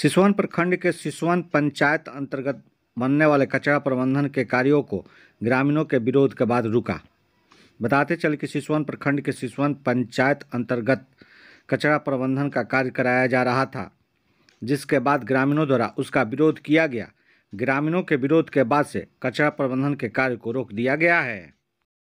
सिसवन प्रखंड के सिसवन पंचायत अंतर्गत बनने वाले कचरा प्रबंधन के कार्यों को ग्रामीणों के विरोध के बाद रुका बताते चले कि सिसवन प्रखंड के सिसवन पंचायत अंतर्गत कचरा प्रबंधन का कार्य कराया जा रहा था जिसके बाद ग्रामीणों द्वारा उसका विरोध किया गया ग्रामीणों के विरोध के बाद से कचरा प्रबंधन के कार्य को रोक दिया गया है